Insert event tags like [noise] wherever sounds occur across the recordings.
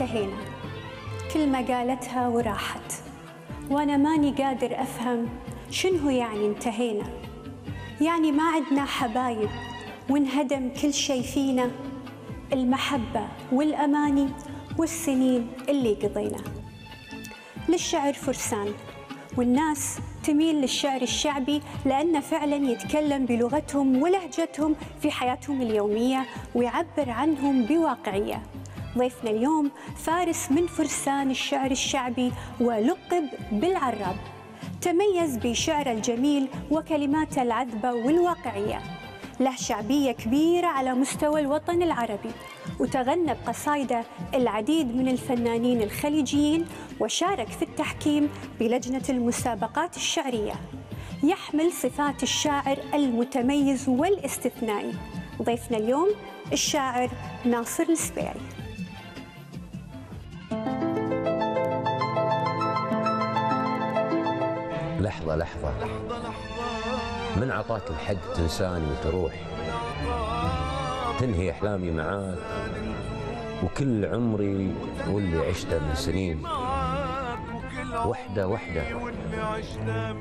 انتهينا كلمة قالتها وراحت وأنا ماني قادر أفهم شنو يعني انتهينا يعني ما عدنا حبايب وانهدم كل شي فينا المحبة والأماني والسنين اللي قضينا للشعر فرسان والناس تميل للشعر الشعبي لأنه فعلا يتكلم بلغتهم ولهجتهم في حياتهم اليومية ويعبر عنهم بواقعية ضيفنا اليوم فارس من فرسان الشعر الشعبي ولقب بالعراب تميز بشعره الجميل وكلماته العذبة والواقعية له شعبية كبيرة على مستوى الوطن العربي وتغنى بقصائده العديد من الفنانين الخليجيين وشارك في التحكيم بلجنة المسابقات الشعرية يحمل صفات الشاعر المتميز والاستثنائي ضيفنا اليوم الشاعر ناصر السبيعي لحظة لحظة من عطاك الحق تنساني وتروح تنهي أحلامي معاك وكل عمري واللي عشته من سنين وحدة وحدة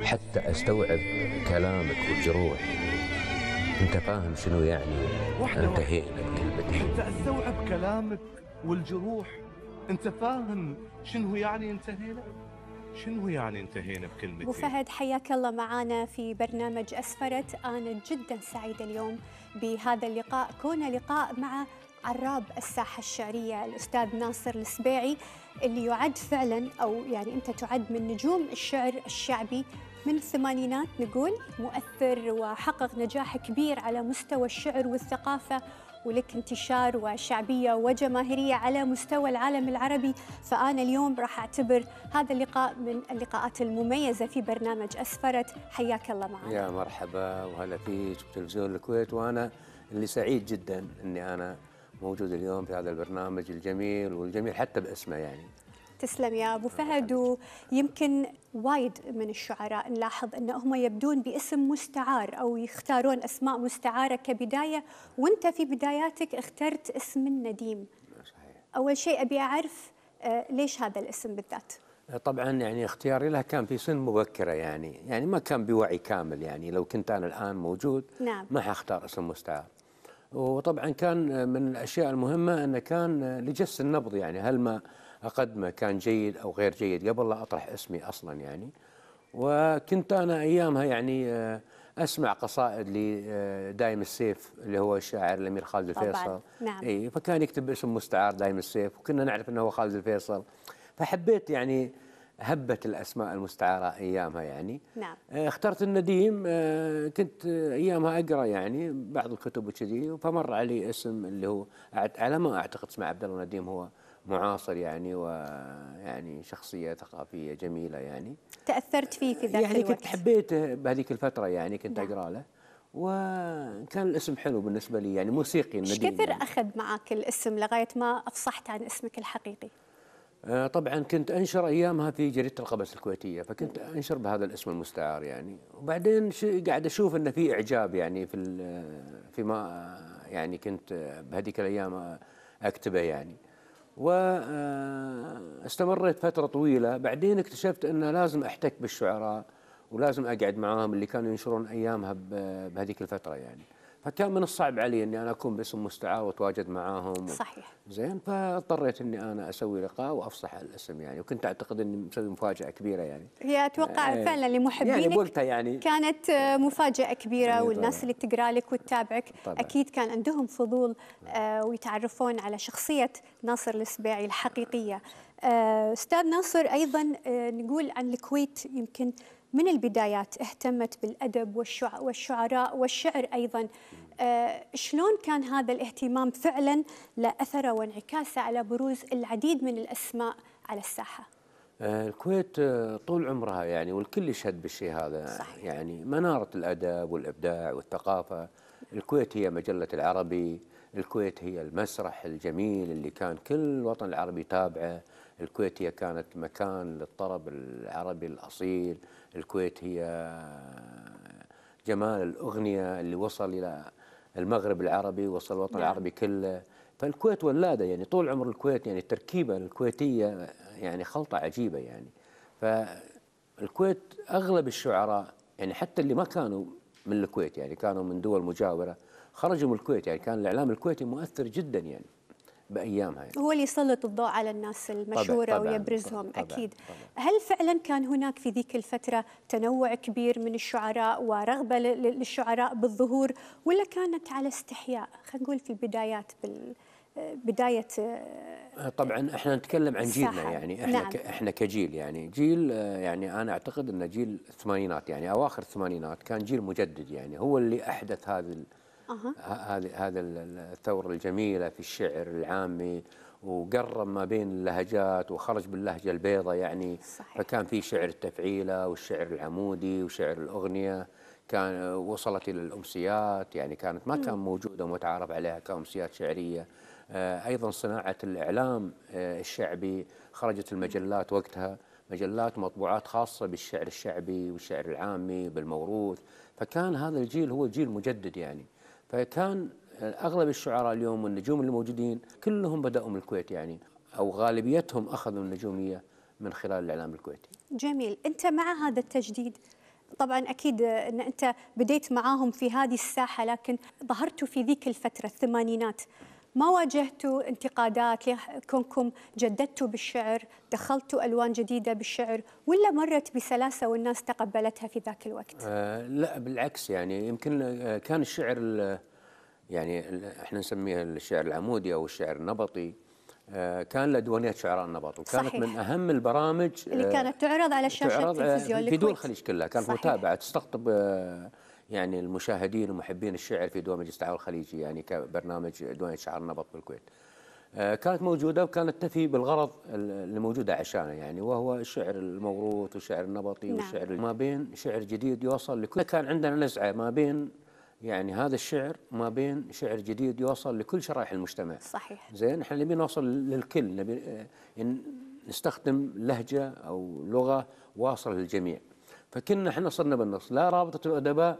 حتى أستوعب كلامك والجروح أنت فاهم شنو يعني انتهينا بكلمتي حتى أستوعب كلامك والجروح أنت فاهم شنو يعني انتهينا شنو يعني انتهينا بكلمة ابو فهد حياك الله معنا في برنامج اسفرت، انا جدا سعيده اليوم بهذا اللقاء، كونه لقاء مع عراب الساحه الشعريه الاستاذ ناصر السبيعي اللي يعد فعلا او يعني انت تعد من نجوم الشعر الشعبي من الثمانينات نقول مؤثر وحقق نجاح كبير على مستوى الشعر والثقافه ولك انتشار وشعبية وجماهيرية على مستوى العالم العربي فأنا اليوم راح أعتبر هذا اللقاء من اللقاءات المميزة في برنامج أسفرت حياك الله معنا يا مرحبا وهلا فيك بتلفزيون الكويت وأنا اللي سعيد جدا أني أنا موجود اليوم في هذا البرنامج الجميل والجميل حتى باسمه يعني تسلم يا ابو فهد ويمكن وايد من الشعراء نلاحظ ان هم يبدون باسم مستعار او يختارون اسماء مستعاره كبدايه وانت في بداياتك اخترت اسم النديم صحيح. اول شيء ابي اعرف آه، ليش هذا الاسم بالذات طبعا يعني اختياري لها كان في سن مبكره يعني يعني ما كان بوعي كامل يعني لو كنت انا الان موجود نعم. ما حختار اسم مستعار وطبعا كان من الاشياء المهمه انه كان لجس النبض يعني هل ما اقدمه كان جيد او غير جيد قبل لا اطرح اسمي اصلا يعني وكنت انا ايامها يعني آه، اسمع قصائد لدايم آه، السيف اللي هو الشاعر الامير خالد الفيصل نعم. اي فكان يكتب اسم مستعار دايم السيف وكنا نعرف انه هو خالد الفيصل فحبيت يعني هبت الاسماء المستعاره ايامها يعني نعم. آه، اخترت النديم كنت ايامها اقرا يعني بعض الكتب وكذي فمر علي اسم اللي هو على ما اعتقد اسمه عبد الله نديم هو معاصر يعني ويعني شخصية ثقافية جميلة يعني تأثرت فيه في ذاك يعني كنت حبيته بهذيك الفترة يعني كنت نعم. أقرأ له وكان الاسم حلو بالنسبة لي يعني موسيقي ايش كثر يعني. أخذ معك الاسم لغاية ما أفصحت عن اسمك الحقيقي؟ آه، طبعا كنت أنشر أيامها في جريدة القبس الكويتية فكنت أنشر بهذا الاسم المستعار يعني وبعدين قاعد أشوف أنه في إعجاب يعني في فيما يعني كنت بهذيك الأيام أكتبه يعني واستمريت فترة طويلة بعدين اكتشفت أنه لازم أحتك بالشعراء ولازم أقعد معاهم اللي كانوا ينشرون أيامها بهذيك الفترة يعني فكان من الصعب علي اني انا اكون باسم مستعار واتواجد معاهم صحيح زين فاضطريت اني انا اسوي لقاء وافصح الاسم يعني وكنت اعتقد اني مسوي مفاجاه كبيره يعني هي اتوقع آه فعلا لمحبينك يعني, يعني كانت مفاجاه كبيره يعني والناس اللي تقرا لك وتتابعك طبعا. اكيد كان عندهم فضول نعم. آه ويتعرفون على شخصيه ناصر السبيعي الحقيقيه آه استاذ ناصر ايضا آه نقول عن الكويت يمكن من البدايات اهتمت بالأدب والشعراء والشعر أيضا آه، شلون كان هذا الاهتمام فعلا لأثره وانعكاسه على بروز العديد من الأسماء على الساحة آه، الكويت آه، طول عمرها يعني والكل يشهد بالشيء هذا صحيح. يعني منارة الأدب والإبداع والثقافة الكويت هي مجلة العربي الكويت هي المسرح الجميل اللي كان كل الوطن العربي تابعه الكويت هي كانت مكان للطرب العربي الأصيل الكويت هي جمال الأغنية اللي وصل إلى المغرب العربي وصل الوطن نعم. العربي كله فالكويت ولاده يعني طول عمر الكويت يعني التركيبه الكويتيه يعني خلطه عجيبه يعني فالكويت اغلب الشعراء يعني حتى اللي ما كانوا من الكويت يعني كانوا من دول مجاوره خرجوا من الكويت يعني كان الاعلام الكويتي مؤثر جدا يعني بايامها يعني. هو اللي يسلط الضوء على الناس المشهوره طبعًا طبعًا ويبرزهم طبعًا اكيد طبعًا هل فعلا كان هناك في ذيك الفتره تنوع كبير من الشعراء ورغبه للشعراء بالظهور ولا كانت على استحياء خلينا نقول في البدايات بال بدايه آه، طبعا احنا نتكلم عن جيلنا ساحة. يعني احنا نعم. احنا كجيل يعني جيل آه، يعني انا اعتقد ان جيل الثمانينات يعني اواخر الثمانينات كان جيل مجدد يعني هو اللي احدث هذه هذه هذا الثوره الجميله في الشعر العامي وقرب ما بين اللهجات وخرج باللهجه البيضاء يعني صحيح. فكان في شعر التفعيله والشعر العمودي وشعر الاغنيه كان وصلت الى الامسيات يعني كانت ما كان موجوده ومتعارف عليها كامسيات شعريه آه، ايضا صناعه الاعلام آه، الشعبي خرجت المجلات وقتها مجلات مطبوعات خاصه بالشعر الشعبي والشعر العامي بالموروث فكان هذا الجيل هو جيل مجدد يعني فكان اغلب الشعراء اليوم والنجوم الموجودين كلهم بداوا من الكويت يعني او غالبيتهم اخذوا النجوميه من خلال الاعلام الكويتي. جميل، انت مع هذا التجديد؟ طبعا اكيد ان انت بديت معاهم في هذه الساحه لكن ظهرتوا في ذيك الفتره الثمانينات، ما واجهتوا انتقادات لكونكم جددتوا بالشعر دخلتوا ألوان جديدة بالشعر ولا مرت بسلاسة والناس تقبلتها في ذاك الوقت؟ آه لا بالعكس يعني يمكن آه، كان الشعر يعني احنا نسميه الشعر العمودي او الشعر النبطي آه، كان لديوانيه شعراء النبط وكانت صحيح. من اهم البرامج اللي آه، كانت تعرض على شاشه تعرض التلفزيون في دول الخليج كلها كانت صحيح. متابعه تستقطب يعني المشاهدين ومحبين الشعر في مجلس التعاون الخليجي يعني كبرنامج دوامج شعر النبط بالكويت. آه، كانت موجوده وكانت تفي بالغرض اللي موجوده عشانه يعني وهو الشعر الموروث والشعر النبطي نعم. والشعر ما بين شعر جديد يوصل لكل كان عندنا نزعه ما بين يعني هذا الشعر ما بين شعر جديد يوصل لكل شرائح المجتمع صحيح زين احنا نبي نوصل للكل نبي آه، نستخدم لهجه او لغه واصله للجميع فكنا احنا صرنا بالنص لا رابطه الادباء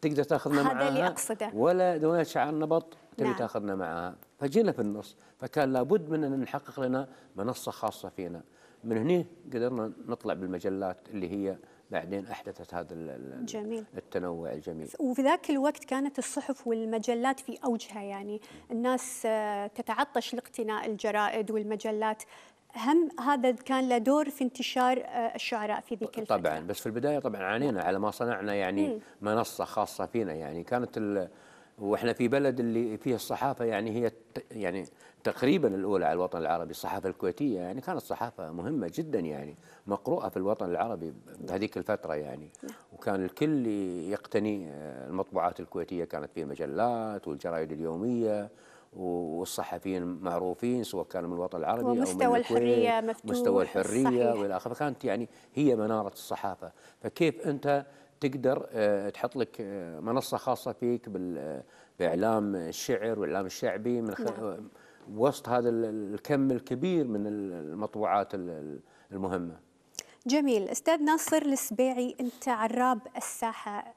تقدر تاخذنا معها هذا اللي اقصده ولا دونات شعار النبط تبي نعم. تاخذنا معها فجينا في النص فكان لابد من ان نحقق لنا منصه خاصه فينا من هني قدرنا نطلع بالمجلات اللي هي بعدين احدثت هذا جميل. التنوع الجميل وفي ذاك الوقت كانت الصحف والمجلات في اوجها يعني الناس آه، تتعطش لاقتناء الجرائد والمجلات هم هذا كان له دور في انتشار آه، الشعراء في ذيك الفتره طبعا بس في البدايه طبعا عانينا على ما صنعنا يعني منصه خاصه فينا يعني كانت واحنا في بلد اللي فيه الصحافه يعني هي يعني تقريبا الاولى على الوطن العربي الصحافه الكويتيه يعني كانت صحافه مهمه جدا يعني مقروءه في الوطن العربي بهذيك الفتره يعني نعم. وكان الكل يقتني آه، المطبوعات الكويتيه كانت فيها مجلات والجرايد اليوميه والصحفيين معروفين سواء كانوا من الوطن العربي أو من الحرية مفتوح مستوى الحرية والى اخره فكانت يعني هي منارة الصحافة فكيف أنت تقدر آه، تحط لك آه، منصة خاصة فيك آه، بإعلام الشعر والإعلام الشعبي من خل... نعم. وسط هذا الكم الكبير من المطبوعات المهمة جميل أستاذ ناصر السبيعي أنت عراب الساحة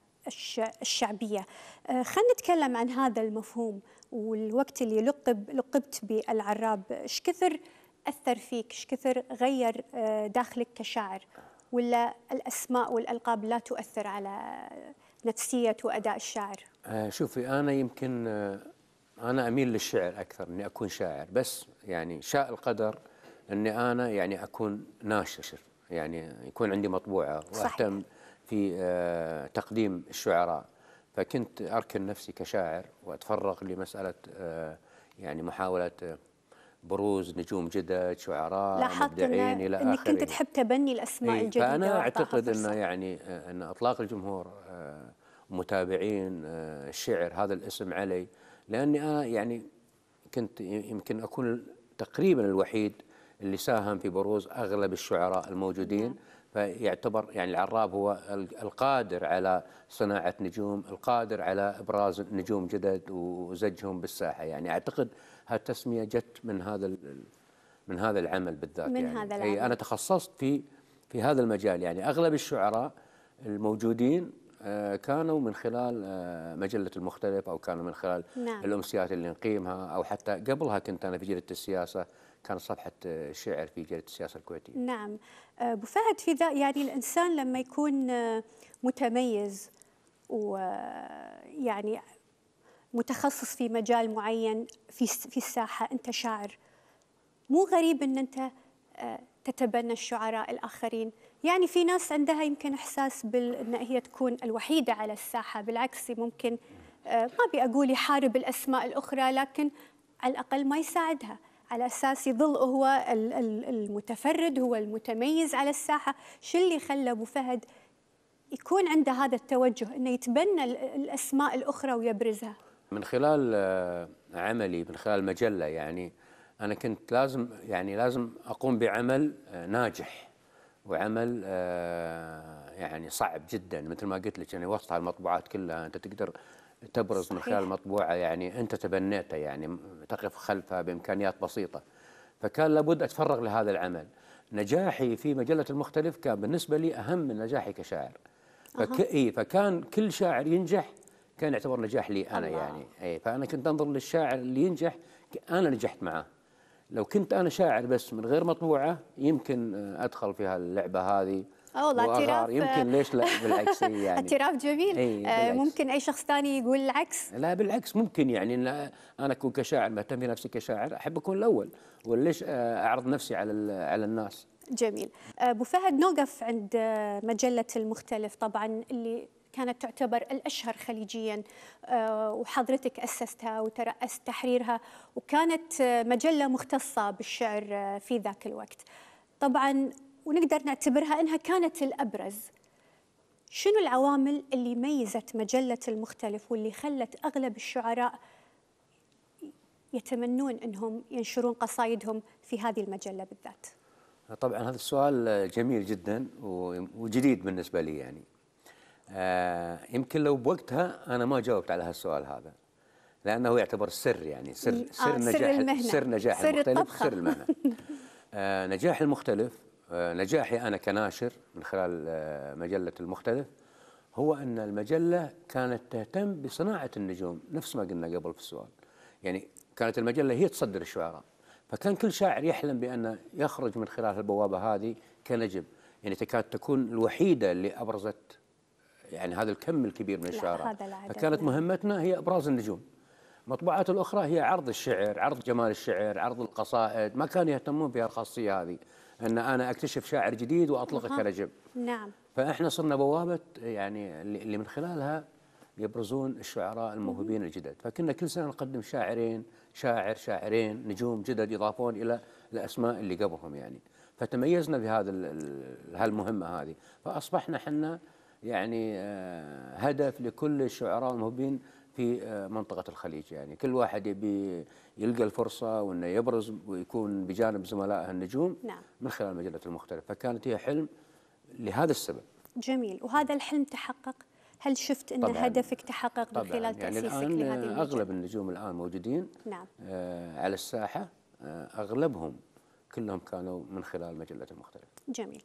الشعبية خلينا نتكلم عن هذا المفهوم والوقت اللي لقب لقبت بالعراب ايش كثر اثر فيك ايش كثر غير آه، داخلك كشاعر ولا الاسماء والالقاب لا تؤثر على نفسيه واداء الشاعر آه، شوفي انا يمكن آه، انا اميل للشعر اكثر اني اكون شاعر بس يعني شاء القدر اني انا يعني اكون ناشر يعني يكون عندي مطبوعه واهتم في تقديم الشعراء فكنت أركن نفسي كشاعر وأتفرغ لمسألة آه، يعني محاولة آه، بروز نجوم جدد شعراء مبدعين الى انك كنت تحب تبني الاسماء إيه الجديده فانا اعتقد انه يعني آه، ان اطلاق الجمهور متابعين الشعر هذا الاسم علي لاني انا يعني كنت يمكن اكون تقريبا الوحيد اللي ساهم في بروز اغلب الشعراء الموجودين نعم. فيعتبر يعني العراب هو القادر على صناعة نجوم القادر على إبراز نجوم جدد وزجهم بالساحة يعني أعتقد هالتسمية جت من هذا من هذا العمل بالذات من يعني هذا العمل. أي أنا تخصصت في في هذا المجال يعني أغلب الشعراء الموجودين آه، كانوا من خلال آه، مجلة المختلف أو كانوا من خلال نعم. الأمسيات اللي نقيمها أو حتى قبلها كنت أنا في جريدة السياسة كانت صفحة شعر في جريدة السياسة الكويتية نعم آه، أبو فهد في ذا يعني الإنسان لما يكون آه، متميز ويعني آه، متخصص في مجال معين في في الساحة أنت شاعر مو غريب أن أنت تتبنى الشعراء الآخرين يعني في ناس عندها يمكن إحساس بأن هي تكون الوحيدة على الساحة بالعكس ممكن ما بيقول أقول يحارب الأسماء الأخرى لكن على الأقل ما يساعدها على اساس يظل هو المتفرد هو المتميز على الساحه شو اللي خلى ابو فهد يكون عنده هذا التوجه انه يتبنى الاسماء الاخرى ويبرزها من خلال آه، عملي من خلال مجله يعني انا كنت لازم يعني لازم اقوم بعمل آه، ناجح وعمل آه، يعني صعب جدا مثل ما قلت لك يعني وسط المطبوعات كلها انت تقدر تبرز صحيح. من خلال مطبوعة يعني أنت تبنيتها يعني تقف خلفها بإمكانيات بسيطة فكان لابد أتفرغ لهذا العمل نجاحي في مجلة المختلف كان بالنسبة لي أهم من نجاحي كشاعر فك... إيه فكان كل شاعر ينجح كان يعتبر نجاح لي أنا الله. يعني إيه فأنا كنت أنظر للشاعر اللي ينجح أنا نجحت معاه لو كنت أنا شاعر بس من غير مطبوعة يمكن آه، أدخل في هاللعبة هذه اه والله اعتراف يمكن ليش لا بالعكس [laughs] يعني اعتراف جميل أي آه، ممكن اي شخص ثاني يقول العكس لا بالعكس ممكن يعني إن انا اكون كشاعر مهتم بنفسي كشاعر احب اكون الاول وليش آه، اعرض نفسي على على الناس جميل آه، ابو فهد نوقف عند مجله المختلف طبعا اللي كانت تعتبر الأشهر خليجيا وحضرتك أسستها وترأست تحريرها وكانت مجلة مختصة بالشعر في ذاك الوقت طبعا ونقدر نعتبرها انها كانت الابرز شنو العوامل اللي ميزت مجله المختلف واللي خلت اغلب الشعراء يتمنون انهم ينشرون قصائدهم في هذه المجله بالذات طبعا هذا السؤال جميل جدا وجديد بالنسبه لي يعني آه، يمكن لو بوقتها انا ما جاوبت على هالسؤال هذا لانه يعتبر سر يعني سر سر آه نجاح سر, المهنة سر نجاح سر المختلف سر المهنه [laughs] آه نجاح المختلف آه، نجاحي أنا كناشر من خلال آه، مجلة المختلف هو أن المجلة كانت تهتم بصناعة النجوم نفس ما قلنا قبل في السؤال يعني كانت المجلة هي تصدر الشعراء فكان كل شاعر يحلم بأن يخرج من خلال البوابة هذه كنجم يعني تكاد تكون الوحيدة اللي أبرزت يعني هذا الكم الكبير من الشعراء فكانت مهمتنا هي إبراز النجوم المطبوعات الأخرى هي عرض الشعر عرض جمال الشعر عرض القصائد ما كانوا يهتمون بها الخاصية هذه ان انا اكتشف شاعر جديد واطلقه كرجم نعم فاحنا صرنا بوابه يعني اللي من خلالها يبرزون الشعراء الموهوبين الجدد فكنا كل سنه نقدم شاعرين شاعر شاعرين نجوم جدد يضافون الى الاسماء اللي قبلهم يعني فتميزنا بهذا هالمهمه هذه فاصبحنا احنا يعني آه، هدف لكل الشعراء الموهوبين في آه، منطقه الخليج يعني كل واحد يبي يلقى الفرصه وانه يبرز ويكون بجانب زملائه النجوم نعم. من خلال مجله المختلف فكانت هي حلم لهذا السبب جميل وهذا الحلم تحقق هل شفت ان طبعاً هدفك تحقق من خلال يعني تاسيسك الآن لهذه المجلة؟ اغلب النجوم الان موجودين نعم. آه، على الساحه آه، اغلبهم كلهم كانوا من خلال مجله المختلف جميل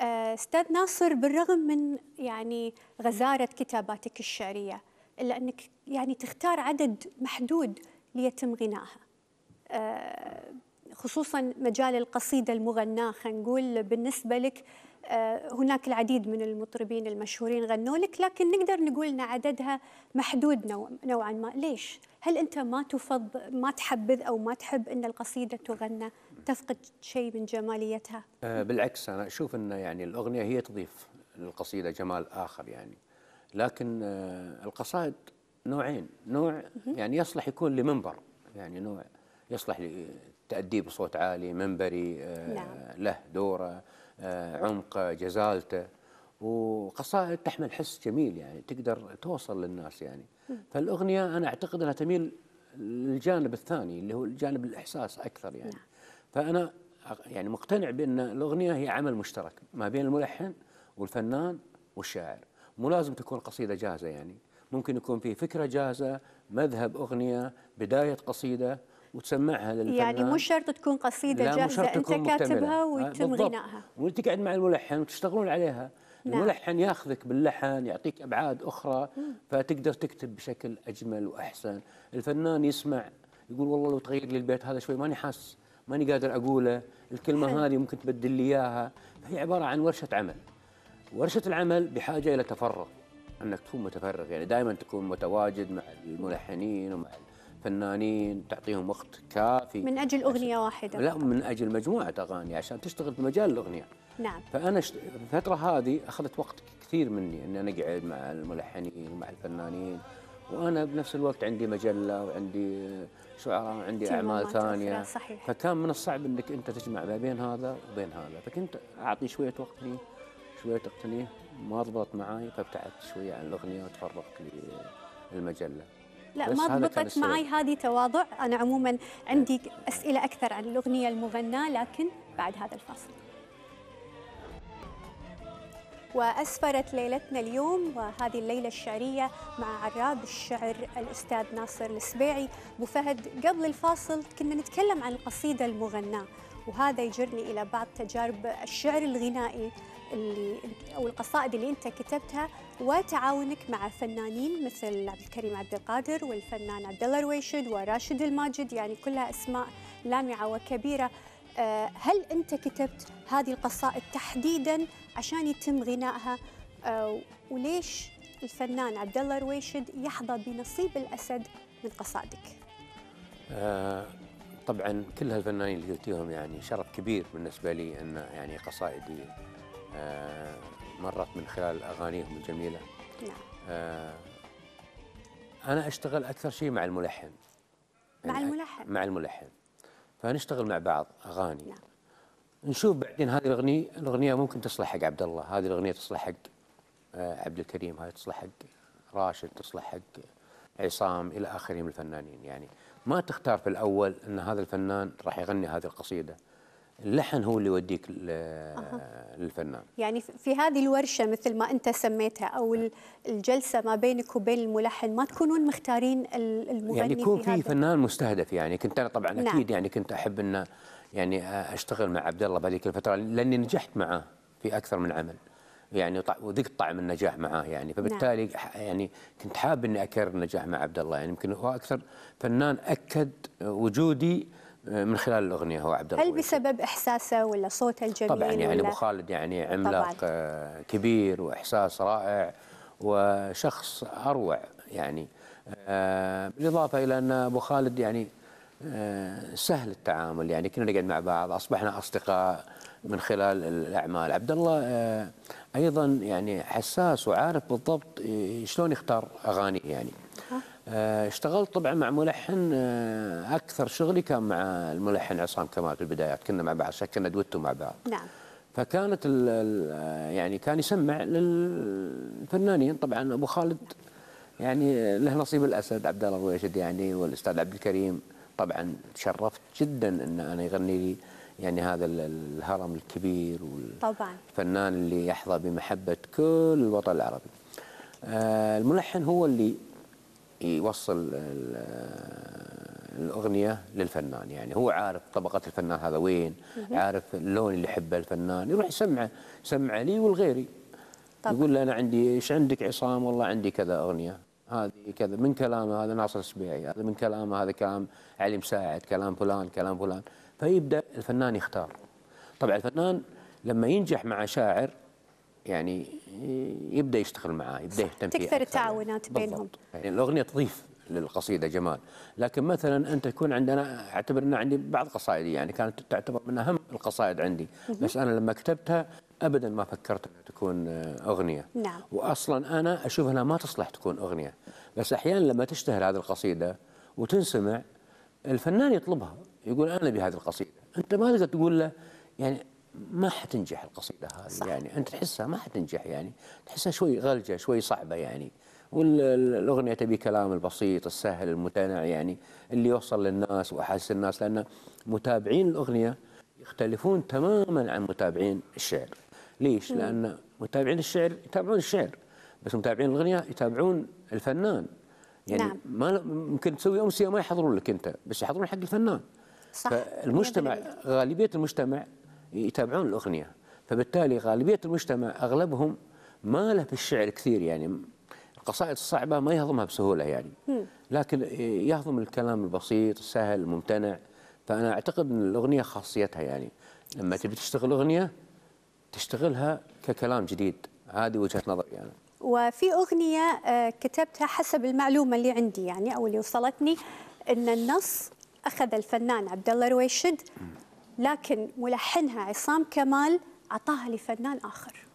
آه، استاذ ناصر بالرغم من يعني غزاره كتاباتك الشعريه الا انك يعني تختار عدد محدود ليتم غنائها آه، خصوصا مجال القصيدة المغناة خلينا نقول بالنسبة لك آه، هناك العديد من المطربين المشهورين غنوا لك لكن نقدر نقول ان عددها محدود نوعا ما ليش هل انت ما تفض ما تحبذ او ما تحب ان القصيده تغنى تفقد شيء من جماليتها آه، بالعكس انا اشوف ان يعني الاغنيه هي تضيف للقصيده جمال اخر يعني لكن القصائد نوعين نوع يعني يصلح يكون لمنبر يعني نوع يصلح لتأديه بصوت عالي منبري آه، نعم. له دوره آه، عمقه جزالته وقصائد تحمل حس جميل يعني تقدر توصل للناس يعني فالأغنية أنا أعتقد أنها تميل للجانب الثاني اللي هو الجانب الإحساس أكثر يعني نعم. فأنا يعني مقتنع بأن الأغنية هي عمل مشترك ما بين الملحن والفنان والشاعر مو لازم تكون قصيدة جاهزة يعني ممكن يكون في فكره جاهزه مذهب اغنيه بدايه قصيده وتسمعها للفنان يعني مو شرط تكون قصيده لا جاهزه انت تكون كاتبها آه، ويتم غنائها وانت قاعد مع الملحن وتشتغلون عليها نعم. الملحن ياخذك باللحن يعطيك ابعاد اخرى مم. فتقدر تكتب بشكل اجمل واحسن الفنان يسمع يقول والله لو تغير لي البيت هذا شوي ماني حاسس ماني قادر اقوله الكلمه حل. هذه ممكن تبدل لي اياها فهي عباره عن ورشه عمل ورشه العمل بحاجه الى تفرغ انك تكون متفرغ يعني دائما تكون متواجد مع الملحنين ومع الفنانين تعطيهم وقت كافي من اجل اغنيه واحده لا من اجل مجموعه اغاني عشان تشتغل في مجال الاغنيه نعم فانا شت... الفتره هذه اخذت وقت كثير مني اني انا اقعد مع الملحنين ومع الفنانين وانا بنفس الوقت عندي مجله وعندي شعراء وعندي اعمال ثانيه صحيح. فكان من الصعب انك انت تجمع ما بين هذا وبين هذا فكنت اعطي شويه وقت لي شويه اقتنيه ما ضبط معاي فابتعدت طيب شويه عن الاغنيه وتفرغت للمجله لا ما ضبطت معي هذه تواضع انا عموما عندي إيه. اسئله اكثر عن الاغنيه المغناه لكن بعد هذا الفاصل وأسفرت ليلتنا اليوم وهذه الليلة الشعرية مع عراب الشعر الأستاذ ناصر السبيعي أبو فهد قبل الفاصل كنا نتكلم عن القصيدة المغناة وهذا يجرني إلى بعض تجارب الشعر الغنائي اللي او القصائد اللي انت كتبتها وتعاونك مع فنانين مثل عبد الكريم عبد القادر والفنان عبد الله رويشد وراشد الماجد يعني كلها اسماء لامعه وكبيره آه، هل انت كتبت هذه القصائد تحديدا عشان يتم غنائها آه، وليش الفنان عبد الله رويشد يحظى بنصيب الاسد من قصائدك؟ آه، طبعا كل هالفنانين اللي قلتيهم يعني شرف كبير بالنسبه لي ان يعني قصائدي آه، مرت من خلال أغانيهم الجميلة نعم آه، أنا أشتغل أكثر شيء مع الملحن مع يعني الملحن مع الملحن فنشتغل مع بعض أغاني نعم. نشوف بعدين هذه الأغنية الأغنية ممكن تصلح حق عبد الله هذه الأغنية تصلح حق آه، عبد الكريم هذه تصلح حق راشد تصلح حق عصام إلى آخره من الفنانين يعني ما تختار في الأول أن هذا الفنان راح يغني هذه القصيدة اللحن هو اللي يوديك للفنان يعني في هذه الورشه مثل ما انت سميتها او الجلسه ما بينك وبين الملحن ما تكونون مختارين المغني يعني يكون في, في فنان مستهدف يعني كنت انا طبعا نعم. اكيد يعني كنت احب ان يعني اشتغل مع عبد الله بهذيك الفتره لاني نجحت معه في اكثر من عمل يعني وذقت طعم النجاح معاه يعني فبالتالي نعم. يعني كنت حابب اني اكرر النجاح مع عبد الله يعني يمكن هو اكثر فنان اكد وجودي من خلال الاغنيه هو عبد الله هل بسبب احساسه ولا صوته الجميل طبعا يعني ابو خالد يعني عملاق طبعاً. آه، كبير واحساس رائع وشخص اروع يعني آه، بالاضافه الى ان ابو خالد يعني آه، سهل التعامل يعني كنا نقعد مع بعض اصبحنا اصدقاء من خلال الاعمال عبد الله ايضا يعني حساس وعارف بالضبط شلون يختار أغاني يعني آه، اشتغلت طبعا مع ملحن آه، اكثر شغلي كان مع الملحن عصام كمال في البدايات كنا مع بعض شكلنا دوتو مع بعض نعم فكانت الـ آه، يعني كان يسمع للفنانين طبعا ابو خالد يعني له نصيب الاسد عبد الله الرويشد يعني والاستاذ عبد الكريم طبعا تشرفت جدا ان انا يغني لي يعني هذا الهرم الكبير طبعا الفنان اللي يحظى بمحبه كل الوطن العربي الملحن هو اللي يوصل الاغنيه للفنان يعني هو عارف طبقه الفنان هذا وين عارف اللون اللي يحبه الفنان يروح يسمعه يسمعه لي ولغيري طبعا. يقول له انا عندي ايش عندك عصام والله عندي كذا اغنيه هذه كذا من كلامه هذا ناصر السبيعي هذا من كلامه هذا كلام علي مساعد كلام فلان كلام فلان فيبدا الفنان يختار طبعا الفنان لما ينجح مع شاعر يعني يبدا يشتغل معاه يبدا يهتم فيه تكثر التعاونات بينهم يعني الاغنيه تضيف للقصيده جمال لكن مثلا انت تكون عندنا اعتبر ان عندي بعض قصائدي يعني كانت تعتبر من اهم القصائد عندي بس انا لما كتبتها ابدا ما فكرت انها تكون آه، اغنيه نعم. واصلا انا اشوف انها ما تصلح تكون اغنيه بس احيانا لما تشتهر هذه القصيده وتنسمع الفنان يطلبها يقول انا بهذه القصيده انت ما تقدر تقول له يعني ما حتنجح القصيده هذه صح. يعني انت تحسها ما حتنجح يعني تحسها شوي غلجه شوي صعبه يعني والاغنيه تبي كلام البسيط السهل المتنع يعني اللي يوصل للناس واحاسيس الناس لان متابعين الاغنيه يختلفون تماما عن متابعين الشعر ليش؟ لان متابعين الشعر يتابعون الشعر بس متابعين الاغنيه يتابعون الفنان يعني نعم. ما ممكن تسوي امسيه ما يحضرون لك انت بس يحضرون حق الفنان صح فالمجتمع غالبيه المجتمع يتابعون الأغنية فبالتالي غالبية المجتمع أغلبهم ما له في الشعر كثير يعني القصائد الصعبة ما يهضمها بسهولة يعني لكن يهضم الكلام البسيط السهل الممتنع فأنا أعتقد أن الأغنية خاصيتها يعني لما تبي تشتغل أغنية تشتغلها ككلام جديد هذه وجهة نظري يعني. أنا وفي أغنية آه، كتبتها حسب المعلومة اللي عندي يعني أو اللي وصلتني أن النص أخذ الفنان عبد الله رويشد لكن ملحنها عصام كمال اعطاها لفنان اخر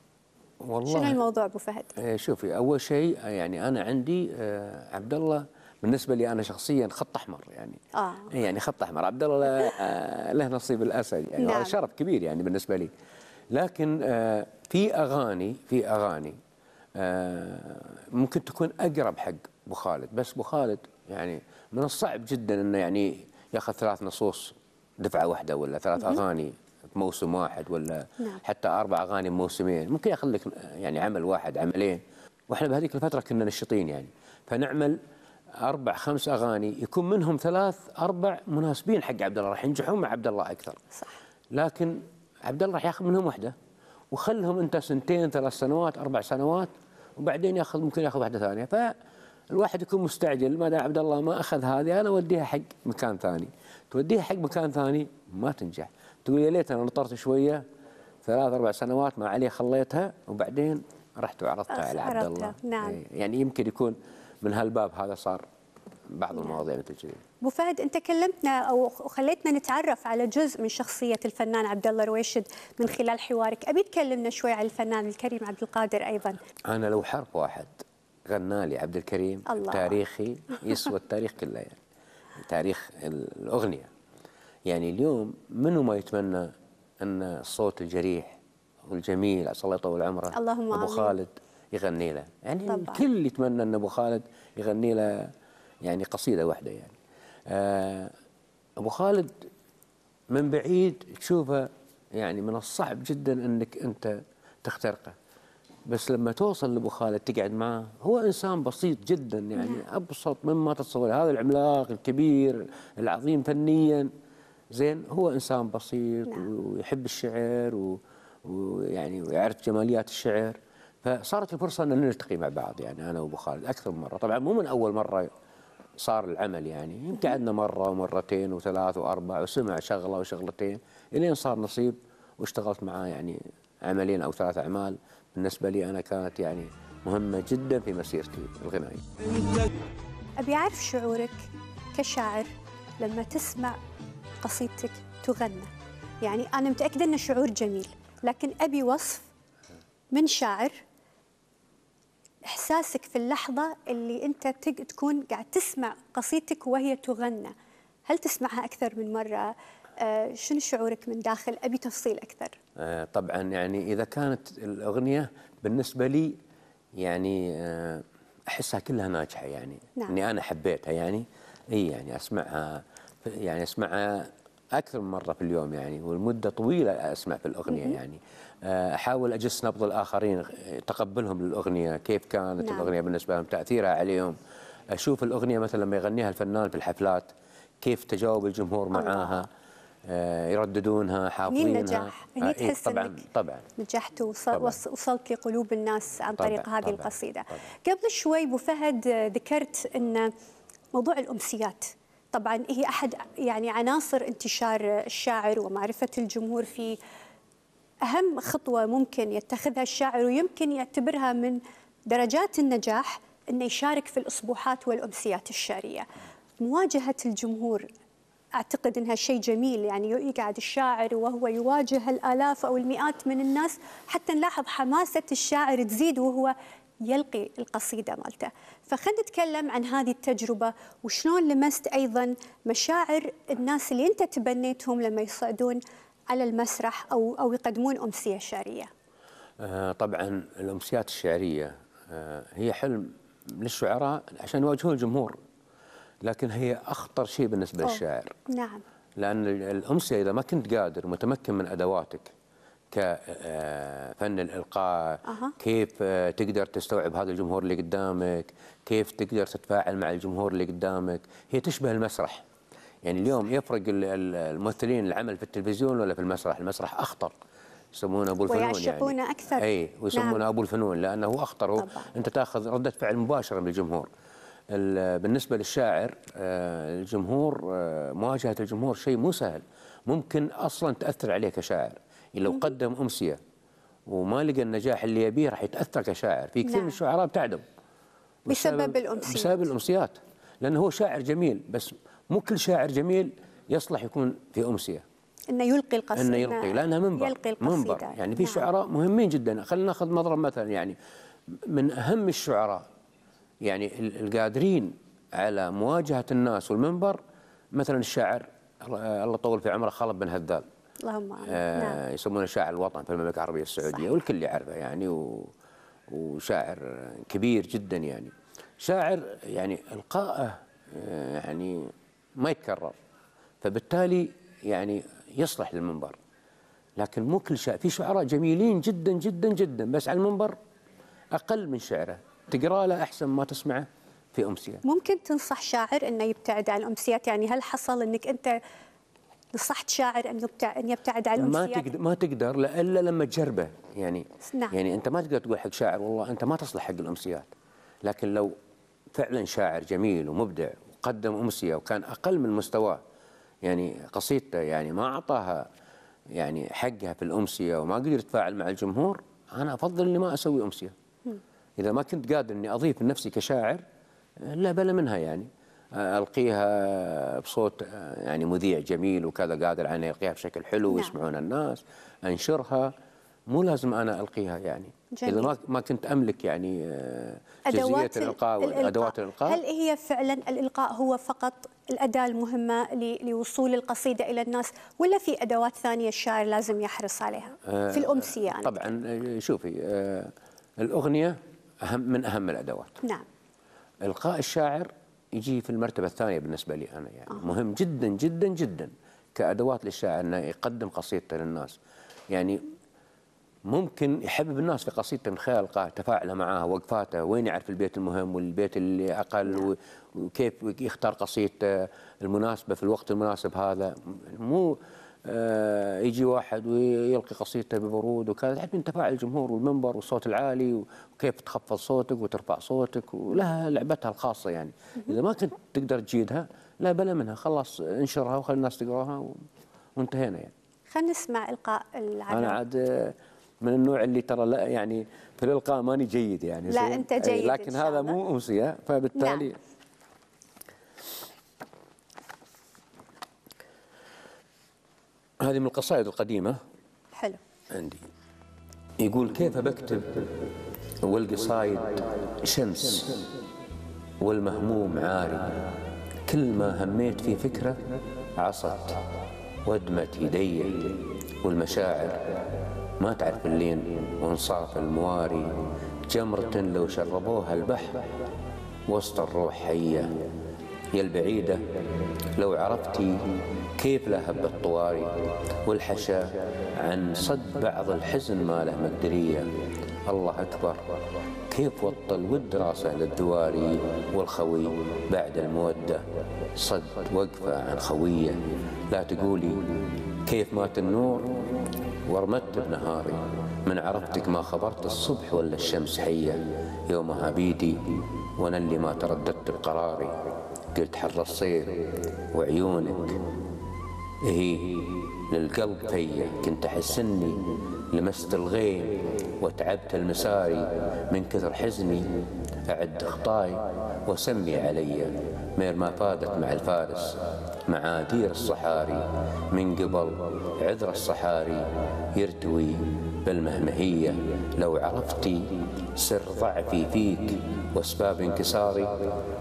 والله شنو الموضوع ابو فهد؟ إيه، شوفي اول شيء يعني انا عندي آه، عبد الله بالنسبه لي انا شخصيا خط احمر يعني آه. إيه، يعني خط احمر عبد الله آه، له نصيب الاسد يعني نعم. هذا شرف كبير يعني بالنسبه لي لكن آه، في اغاني في اغاني ممكن تكون اقرب حق ابو خالد بس ابو خالد يعني من الصعب جدا انه يعني ياخذ ثلاث نصوص دفعه واحده ولا ثلاث اغاني بموسم واحد ولا نعم. حتى اربع اغاني بموسمين ممكن ياخذ لك يعني عمل واحد عملين واحنا بهذيك الفتره كنا نشيطين يعني فنعمل اربع خمس اغاني يكون منهم ثلاث اربع مناسبين حق عبد الله راح ينجحون مع عبد الله اكثر صح لكن عبد الله راح ياخذ منهم واحده وخلهم انت سنتين ثلاث سنوات اربع سنوات وبعدين ياخذ ممكن ياخذ واحده ثانيه فالواحد يكون مستعجل ما دام عبد الله ما اخذ هذه انا اوديها حق مكان ثاني توديها حق مكان ثاني ما تنجح تقول يا ليت انا نطرت شويه ثلاث اربع سنوات ما عليه خليتها وبعدين رحت وعرضتها على عبد الله نعم. إيه، يعني يمكن يكون من هالباب هذا صار بعض نعم. المواضيع مثل كذي ابو فهد انت كلمتنا او خليتنا نتعرف على جزء من شخصيه الفنان عبد الله رويشد من خلال حوارك، ابي تكلمنا شوي عن الفنان الكريم عبد القادر ايضا. انا لو حرف واحد غنى لي عبد الكريم الله. تاريخي يسوى التاريخ كله يعني. تاريخ الأغنية يعني اليوم منو ما يتمنى أن الصوت الجريح والجميل عسى الله يطول عمره اللهم أبو خالد يغني له يعني طبعا. الكل يتمنى أن أبو خالد يغني له يعني قصيدة واحدة يعني آه، أبو خالد من بعيد تشوفه يعني من الصعب جدا أنك أنت تخترقه بس لما توصل لابو خالد تقعد معاه هو انسان بسيط جدا يعني نعم. ابسط مما تتصور هذا العملاق الكبير العظيم فنيا زين هو انسان بسيط نعم. ويحب الشعر ويعني ويعرف جماليات الشعر فصارت الفرصه ان نلتقي مع بعض يعني انا وابو خالد اكثر من مره طبعا مو من اول مره صار العمل يعني يمكن عندنا مره ومرتين وثلاث واربع وسمع شغله وشغلتين الين صار نصيب واشتغلت معاه يعني عملين او ثلاث اعمال بالنسبة لي أنا كانت يعني مهمة جدا في مسيرتي الغنائية أبي أعرف شعورك كشاعر لما تسمع قصيدتك تغنى يعني أنا متأكدة أنه شعور جميل لكن أبي وصف من شاعر إحساسك في اللحظة اللي أنت تكون قاعد تسمع قصيدتك وهي تغنى هل تسمعها أكثر من مرة؟ آه، شنو شعورك من داخل؟ أبي تفصيل أكثر آه، طبعا يعني اذا كانت الاغنيه بالنسبه لي يعني آه، احسها كلها ناجحه يعني نعم. اني انا حبيتها يعني اي يعني اسمعها يعني اسمعها اكثر من مره في اليوم يعني والمده طويله اسمع في الاغنيه -م. يعني آه، احاول اجس نبض الاخرين تقبلهم للاغنيه كيف كانت نعم. الاغنيه بالنسبه لهم تاثيرها عليهم اشوف الاغنيه مثلا لما يغنيها الفنان في الحفلات كيف تجاوب الجمهور معاها آه، يرددونها حافظينها من نجاح آه يعني إيه، تحس طبعا انك طبعا نجحت ووصلت لقلوب الناس عن طريق طبعًا هذه طبعًا القصيده طبعًا قبل شوي ابو فهد ذكرت ان موضوع الامسيات طبعا هي احد يعني عناصر انتشار الشاعر ومعرفه الجمهور في اهم خطوه ممكن يتخذها الشاعر ويمكن يعتبرها من درجات النجاح انه يشارك في الاسبوعات والامسيات الشعريه مواجهه الجمهور اعتقد انها شيء جميل يعني يقعد الشاعر وهو يواجه الالاف او المئات من الناس حتى نلاحظ حماسه الشاعر تزيد وهو يلقي القصيده مالته فخلينا نتكلم عن هذه التجربه وشلون لمست ايضا مشاعر الناس اللي انت تبنيتهم لما يصعدون على المسرح او او يقدمون امسيه شعريه آه، طبعا الامسيات الشعريه آه، هي حلم للشعراء عشان يواجهون الجمهور لكن هي أخطر شيء بالنسبة أوه. للشاعر نعم لأن الأمسية إذا ما كنت قادر ومتمكن من أدواتك كفن آه، الإلقاء أه. كيف تقدر تستوعب هذا الجمهور اللي قدامك كيف تقدر تتفاعل مع الجمهور اللي قدامك هي تشبه المسرح يعني اليوم يفرق الممثلين العمل في التلفزيون ولا في المسرح المسرح أخطر يسمونه ابو الفنون يعني. ويعشقونه يعني. اكثر اي ويسمونه نعم. ابو الفنون لانه اخطر هو انت تاخذ رده فعل مباشره من الجمهور بالنسبة للشاعر آه، الجمهور آه، مواجهة الجمهور شيء مو سهل ممكن أصلا تأثر عليه كشاعر يعني لو قدم أمسية وما لقى النجاح اللي يبيه راح يتأثر كشاعر في كثير نعم. من الشعراء بتعدم بسبب الأمسيات بسبب الأمسيات لأنه هو شاعر جميل بس مو كل شاعر جميل يصلح يكون في أمسية انه يلقي القصيده انه يلقي لانها منبر يلقي القصيدة. منبر يعني في نعم. شعراء مهمين جدا خلينا ناخذ مضرب مثلا يعني من اهم الشعراء يعني القادرين على مواجهه الناس والمنبر مثلا الشاعر الله طول في عمره خالد بن هذال اللهم آه نعم. يسمونه شاعر الوطن في المملكه العربيه السعوديه صحيح. والكل يعرفه يعني و... وشاعر كبير جدا يعني شاعر يعني القائه آه، يعني ما يتكرر فبالتالي يعني يصلح للمنبر لكن مو كل شاعر في شعراء جميلين جدا جدا جدا بس على المنبر اقل من شعره تقرا له احسن ما تسمعه في امسيه ممكن تنصح شاعر انه يبتعد عن الامسيات يعني هل حصل انك انت نصحت شاعر ان ان يبتعد عن الامسيات ما تقدر ما تقدر الا لما تجربه يعني نعم. يعني انت ما تقدر تقول حق شاعر والله انت ما تصلح حق الامسيات لكن لو فعلا شاعر جميل ومبدع وقدم امسيه وكان اقل من مستواه يعني قصيدته يعني ما اعطاها يعني حقها في الامسيه وما قدر يتفاعل مع الجمهور انا افضل اني ما اسوي امسيه إذا ما كنت قادر أني أضيف لنفسي كشاعر لا بلا منها يعني القيها بصوت يعني مذيع جميل وكذا قادر على القيها بشكل حلو نعم. ويسمعون الناس انشرها مو لازم انا القيها يعني جميل. اذا ما ما كنت املك يعني آه، جزئيه الالقاء وادوات الالقاء هل هي فعلا الالقاء هو فقط الاداه المهمه لوصول القصيده الى الناس ولا في ادوات ثانيه الشاعر لازم يحرص عليها آه، في الامسيه يعني طبعا آه، شوفي الاغنيه أهم من أهم الأدوات نعم إلقاء الشاعر يجي في المرتبة الثانية بالنسبة لي أنا يعني آه. مهم جدا جدا جدا كأدوات للشاعر أنه يقدم قصيدته للناس يعني ممكن يحبب الناس في قصيدته من خلال تفاعله معها وقفاته وين يعرف البيت المهم والبيت اللي اقل نعم. وكيف يختار قصيدته المناسبه في الوقت المناسب هذا مو آه، يجي واحد ويلقي قصيدته ببرود وكذا تحب من تفاعل الجمهور والمنبر والصوت العالي وكيف تخفض صوتك وترفع صوتك ولها لعبتها الخاصه يعني اذا ما كنت تقدر تجيدها لا بلا منها خلاص انشرها وخلي الناس تقراها وانتهينا يعني خلينا نسمع القاء العدو انا عاد من النوع اللي ترى لا يعني في الالقاء ماني جيد يعني لا انت جيد لكن إن شاء هذا مو امسيه فبالتالي نعم. هذه من القصائد القديمة حلو عندي يقول كيف بكتب والقصايد شمس والمهموم عاري كل ما هميت في فكرة عصت ودمت يدي والمشاعر ما تعرف اللين وانصاف المواري جمرة لو شربوها البحر وسط الروح حيه يا البعيدة لو عرفتي كيف لهب الطواري والحشا عن صد بعض الحزن ماله مقدرية الله أكبر كيف الود راسه للدواري والخوي بعد المودة صد وقفة عن خوية لا تقولي كيف مات النور ورمت بنهاري من عرفتك ما خبرت الصبح ولا الشمس حية يومها بيدي وانا اللي ما ترددت بقراري قلت حر الصيف وعيونك هي للقلب فيا كنت أحس إني لمست الغيم وتعبت المساري من كثر حزني أعد خطاي وسمي علي مير ما فادت مع الفارس معادير الصحاري من قبل عذر الصحاري يرتوي بالمهمهية لو عرفتي سر ضعفي فيك وأسباب انكساري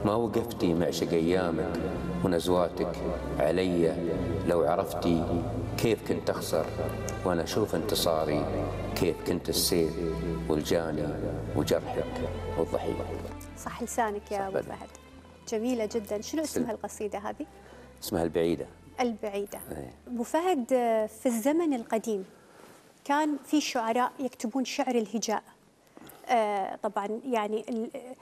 ما وقفتي مع ايامك ونزواتك علي لو عرفتي كيف كنت أخسر وأنا أشوف انتصاري كيف كنت السيف والجاني وجرحك والضحية صح لسانك يا أبو فهد جميلة جدا شنو اسمها القصيدة هذه؟ اسمها البعيدة البعيدة إيه. أبو فهد في الزمن القديم كان في شعراء يكتبون شعر الهجاء آه، طبعا يعني آه،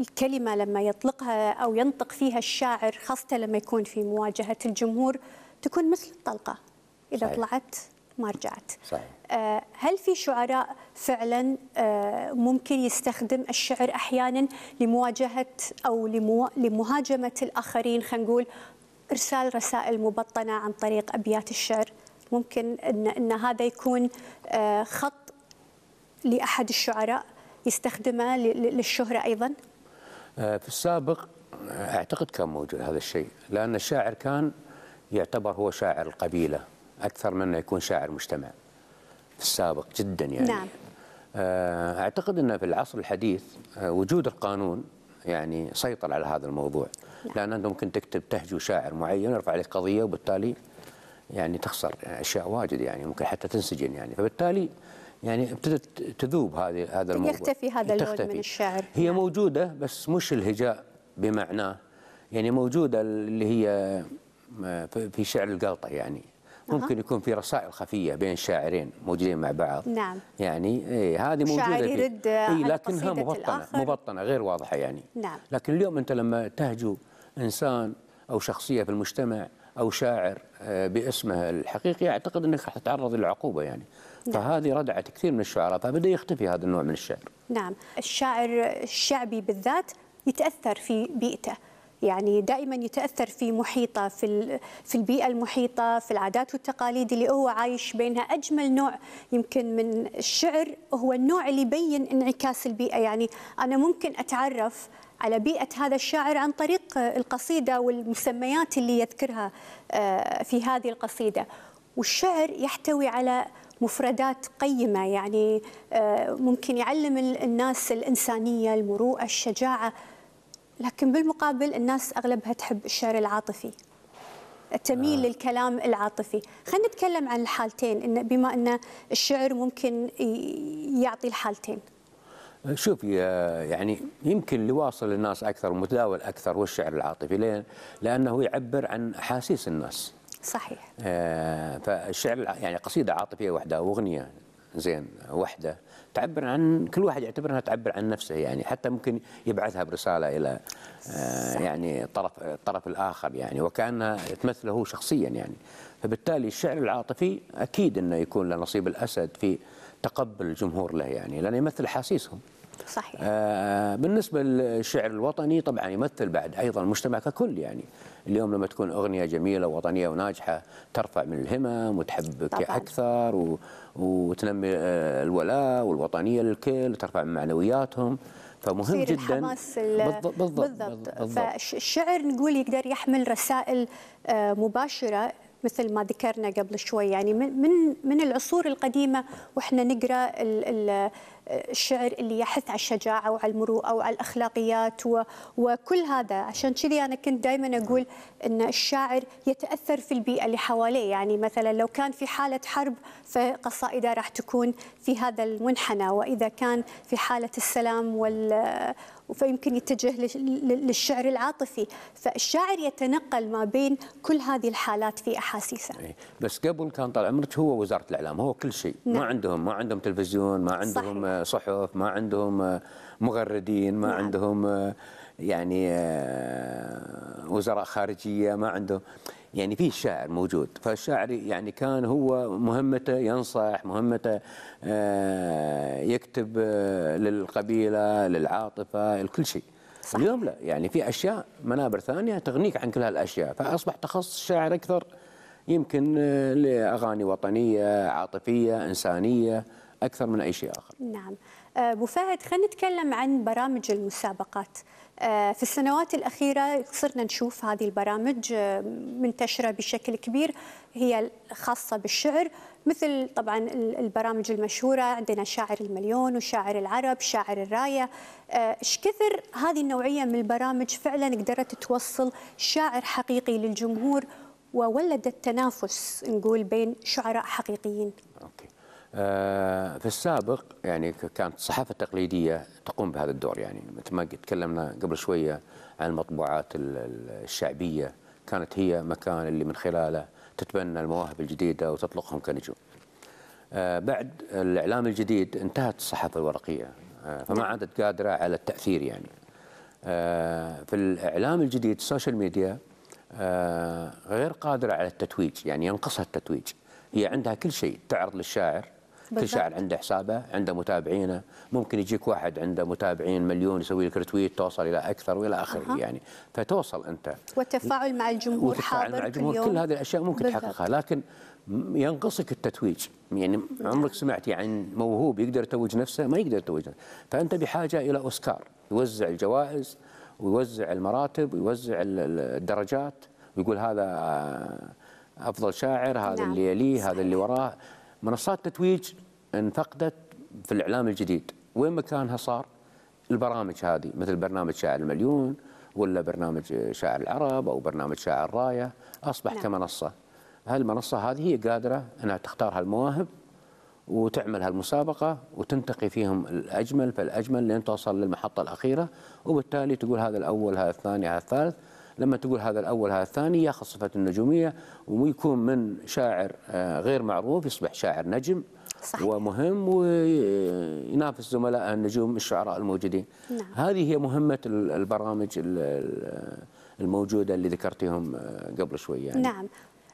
الكلمة لما يطلقها أو ينطق فيها الشاعر خاصة لما يكون في مواجهة الجمهور تكون مثل الطلقة إذا صحيح. طلعت ما رجعت صحيح. آه، هل في شعراء فعلا ممكن يستخدم الشعر أحيانا لمواجهة أو لمهاجمة الآخرين خلينا نقول إرسال رسائل مبطنة عن طريق أبيات الشعر ممكن أن, إن هذا يكون خط لأحد الشعراء يستخدمه للشهرة أيضا؟ آه، في السابق آه، أعتقد كان موجود هذا الشيء لأن الشاعر كان يعتبر هو شاعر القبيلة أكثر من أنه يكون شاعر مجتمع في السابق جدا يعني نعم. آه، أعتقد أنه في العصر الحديث وجود القانون يعني سيطر على هذا الموضوع نعم. لأن أنت ممكن تكتب تهجو شاعر معين يرفع عليك قضية وبالتالي يعني تخسر أشياء واجد يعني ممكن حتى تنسجن يعني فبالتالي يعني ابتدت تذوب هذه هذا الموضوع يختفي هذا اللون من الشعر هي نعم. موجوده بس مش الهجاء بمعناه يعني موجوده اللي هي آه، في شعر القلطه يعني ممكن يكون في رسائل خفيه بين شاعرين موجودين مع بعض نعم يعني إيه هذه موجوده شاعر يرد إيه لكنها مبطنه الآخر. مبطنه غير واضحه يعني نعم لكن اليوم انت لما تهجو انسان او شخصيه في المجتمع أو شاعر آه، باسمه الحقيقي أعتقد أنك حتتعرض للعقوبة يعني نعم. فهذه ردعت كثير من الشعراء فبدأ يختفي هذا النوع من الشعر نعم الشاعر الشعبي بالذات يتأثر في بيئته يعني دائما يتاثر في محيطه في في البيئه المحيطه في العادات والتقاليد اللي هو عايش بينها اجمل نوع يمكن من الشعر هو النوع اللي يبين انعكاس البيئه يعني انا ممكن اتعرف على بيئة هذا الشاعر عن طريق آه، القصيدة والمسميات اللي يذكرها آه، في هذه القصيدة والشعر يحتوي على مفردات قيمة يعني آه، ممكن يعلم الناس الإنسانية المروءة الشجاعة لكن بالمقابل الناس أغلبها تحب الشعر العاطفي تميل آه. للكلام العاطفي خلينا نتكلم عن الحالتين إن بما أن الشعر ممكن يعطي الحالتين شوف يعني يمكن اللي واصل للناس اكثر ومتداول اكثر هو الشعر العاطفي لانه يعبر عن احاسيس الناس صحيح آه، فالشعر يعني قصيده عاطفيه واحده او اغنيه زين واحده تعبر عن كل واحد يعتبرها تعبر عن نفسه يعني حتى ممكن يبعثها برساله الى آه، يعني الطرف الطرف الاخر يعني وكانها تمثله هو شخصيا يعني فبالتالي الشعر العاطفي اكيد انه يكون له نصيب الاسد في تقبل الجمهور له يعني لأنه يمثل حاسيسهم صحيح آه بالنسبة للشعر الوطني طبعا يمثل بعد أيضا المجتمع ككل يعني اليوم لما تكون أغنية جميلة وطنية وناجحة ترفع من الهمم وتحبك طبعاً. أكثر و... وتنمي آه، الولاء والوطنية للكل وترفع من معنوياتهم فمهم جدا الحماس بالضبط, بالضبط, بالضبط. فالشعر نقول يقدر يحمل رسائل آه، مباشرة مثل ما ذكرنا قبل شوي يعني من من العصور القديمه واحنا نقرا الشعر اللي يحث على الشجاعه وعلى المروءه وعلى الاخلاقيات وكل هذا عشان كذي انا كنت دائما اقول ان الشاعر يتاثر في البيئه اللي حواليه يعني مثلا لو كان في حاله حرب فقصائده راح تكون في هذا المنحنى واذا كان في حاله السلام وال فيمكن يتجه للشعر العاطفي فالشاعر يتنقل ما بين كل هذه الحالات في احاسيسه إيه. بس قبل كان طال عمرك هو وزاره الاعلام هو كل شيء نعم. ما عندهم ما عندهم تلفزيون ما عندهم صحيح. آه، صحف ما عندهم آه، مغردين ما نعم. عندهم آه، يعني وزراء خارجيه ما عندهم يعني في الشاعر موجود فالشاعر يعني كان هو مهمته ينصح مهمته آه، يكتب آه، للقبيلة للعاطفة لكل شيء صح. اليوم لا يعني في أشياء منابر ثانية تغنيك عن كل هالأشياء فأصبح تخصص الشاعر أكثر يمكن آه، لأغاني وطنية عاطفية إنسانية أكثر من أي شيء آخر نعم أبو فهد خلينا نتكلم عن برامج المسابقات آه، في السنوات الأخيرة صرنا نشوف هذه البرامج آه، منتشرة بشكل كبير هي خاصة بالشعر مثل طبعا البرامج المشهورة عندنا شاعر المليون وشاعر العرب شاعر الراية آه، ايش كثر هذه النوعية من البرامج فعلا قدرت توصل شاعر حقيقي للجمهور وولدت تنافس نقول بين شعراء حقيقيين أوكي. آه، في السابق يعني كانت الصحافه التقليديه تقوم بهذا الدور يعني مثل ما تكلمنا قبل شويه عن المطبوعات الشعبيه كانت هي مكان اللي من خلاله تتبنى المواهب الجديده وتطلقهم كنجوم. آه، بعد الاعلام الجديد انتهت الصحافه الورقيه آه، فما نعم. عادت قادره على التاثير يعني. في الاعلام الجديد السوشيال ميديا غير قادره على التتويج يعني ينقصها التتويج. هي عندها كل شيء تعرض للشاعر كل شاعر عنده حسابه عنده متابعينه ممكن يجيك واحد عنده متابعين مليون يسوي لك رتويت توصل الى اكثر والى اخره أه. يعني فتوصل انت والتفاعل مع الجمهور حاضر مع الجمهور كل, كل هذه الاشياء ممكن بالضبط. تحققها لكن ينقصك التتويج يعني عمرك سمعت يعني موهوب يقدر يتوج نفسه ما يقدر يتوج نفسه فانت بحاجه الى اوسكار يوزع الجوائز ويوزع المراتب ويوزع الدرجات ويقول هذا افضل شاعر هذا نعم. اللي يليه هذا اللي وراه منصات تتويج انفقدت في الاعلام الجديد وين مكانها صار البرامج هذه مثل برنامج شاعر المليون ولا برنامج شاعر العرب او برنامج شاعر رايه اصبح نعم. كمنصه هالمنصه هذه هي قادره انها تختار هالمواهب وتعمل هالمسابقه وتنتقي فيهم الاجمل فالاجمل لين توصل للمحطه الاخيره وبالتالي تقول هذا الاول هذا الثاني هذا الثالث لما تقول هذا الأول هذا الثاني ياخذ صفة النجومية ويكون من شاعر آه، غير معروف يصبح شاعر نجم صحيح. ومهم وينافس زملاء النجوم الشعراء الموجودين نعم. هذه هي مهمة البرامج الموجودة اللي ذكرتهم آه، قبل شوي يعني. نعم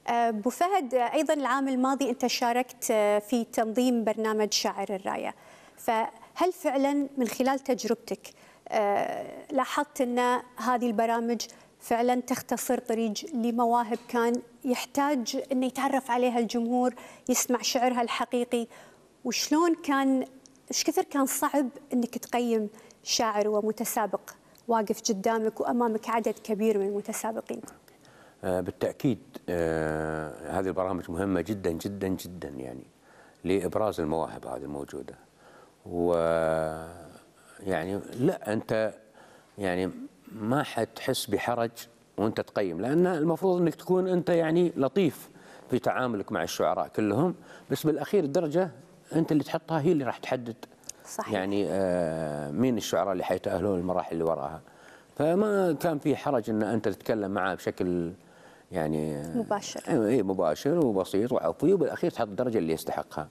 آه، أبو فهد أيضا العام الماضي أنت شاركت في تنظيم برنامج شاعر الراية فهل فعلا من خلال تجربتك لاحظت أن هذه البرامج فعلا تختصر طريق لمواهب كان يحتاج انه يتعرف عليها الجمهور يسمع شعرها الحقيقي وشلون كان ايش كثر كان صعب انك تقيم شاعر ومتسابق واقف قدامك وامامك عدد كبير من المتسابقين آه، بالتاكيد آه، هذه البرامج مهمه جدا جدا جدا يعني لابراز المواهب هذه الموجوده و يعني لا انت يعني ما حتحس بحرج وانت تقيم لان المفروض انك تكون انت يعني لطيف في تعاملك مع الشعراء كلهم بس بالاخير الدرجه انت اللي تحطها هي اللي راح تحدد صحيح. يعني آه مين الشعراء اللي حيتاهلون المراحل اللي وراها فما كان في حرج ان انت تتكلم معاه بشكل يعني آه، مباشر اي مباشر وبسيط وعفوي وبالاخير تحط الدرجه اللي يستحقها.